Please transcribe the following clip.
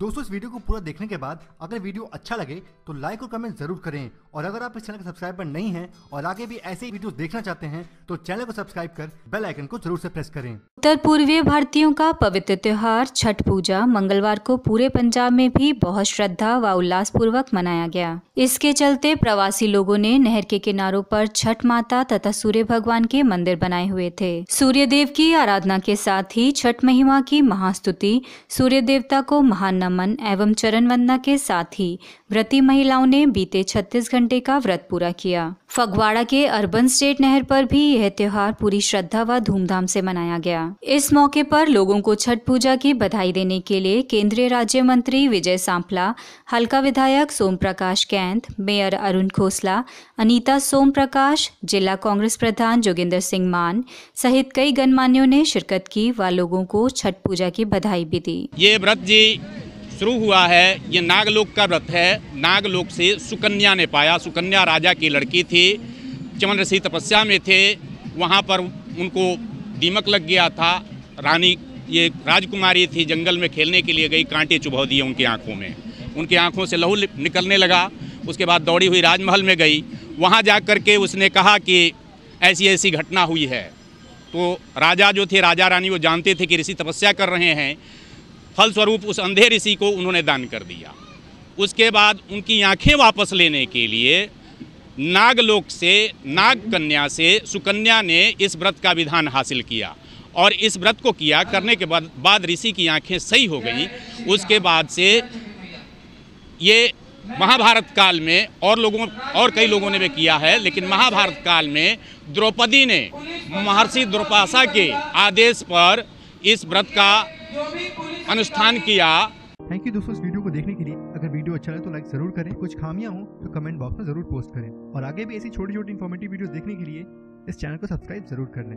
दोस्तों इस वीडियो को पूरा देखने के बाद अगर वीडियो अच्छा लगे तो लाइक और कमेंट जरूर करें और अगर आप इस चैनल के सब्सक्राइबर नहीं हैं और आगे भी ऐसे ही वीडियोस देखना चाहते हैं तो चैनल को सब्सक्राइब कर बेल आइकन को जरूर से प्रेस करें उत्तर पूर्वीय भारतीयों का पवित्र त्यौहार छठ पूजा मंगलवार को पूरे पंजाब में भी बहुत श्रद्धा व उल्लास पूर्वक मनाया गया इसके चलते प्रवासी लोगों ने नहर के किनारों पर छठ माता तथा सूर्य भगवान के मंदिर बनाए हुए थे सूर्य देव की आराधना के साथ ही छठ महिमा की महास्तुति सूर्य देवता को महान नमन एवं चरण वंदना के साथ ही व्रती महिलाओं ने बीते छत्तीस घंटे का व्रत पूरा किया फगवाड़ा के अर्बन स्टेट नहर पर भी यह त्यौहार पूरी श्रद्धा व धूमधाम से मनाया गया इस मौके पर लोगों को छठ पूजा की बधाई देने के लिए केंद्रीय राज्य मंत्री विजय सांपला हल्का विधायक सोम प्रकाश कैंत मेयर अरुण खोसला अनीता सोम प्रकाश जिला कांग्रेस प्रधान जोगिंदर सिंह मान सहित कई गणमान्यों ने शिरकत की व लोगों को छठ पूजा की बधाई भी दी ये व्रत जी शुरू हुआ है ये नागलोक का व्रत है नागलोक से सुकन्या ने पाया सुकन्या राजा की लड़की थी चमन ऋषि तपस्या में थे वहाँ पर उनको दीमक लग गया था रानी ये राजकुमारी थी जंगल में खेलने के लिए गई कांटे चुभा दिए उनकी आँखों में उनकी आँखों से लहू निकलने लगा उसके बाद दौड़ी हुई राजमहल में गई वहाँ जा के उसने कहा कि ऐसी ऐसी घटना हुई है तो राजा जो थे राजा रानी वो जानते थे कि ऋषि तपस्या कर रहे हैं फलस्वरूप उस अंधे ऋषि को उन्होंने दान कर दिया उसके बाद उनकी आंखें वापस लेने के लिए नागलोक से नाग कन्या से सुकन्या ने इस व्रत का विधान हासिल किया और इस व्रत को किया करने के बाद बाद ऋषि की आंखें सही हो गई उसके बाद से ये महाभारत काल में और लोगों और कई लोगों ने भी किया है लेकिन महाभारत काल में द्रौपदी ने महर्षि द्रोपाशा के आदेश पर इस व्रत का अनुष्ठान किया थैंक यू दोस्तों इस वीडियो को देखने के लिए अगर वीडियो अच्छा लगे तो लाइक जरूर करें कुछ खामियां हो तो कमेंट बॉक्स में जरूर पोस्ट करें और आगे भी ऐसी छोटी छोटी इन्फॉर्मेटिव वीडियोस देखने के लिए इस चैनल को सब्सक्राइब जरूर कर लें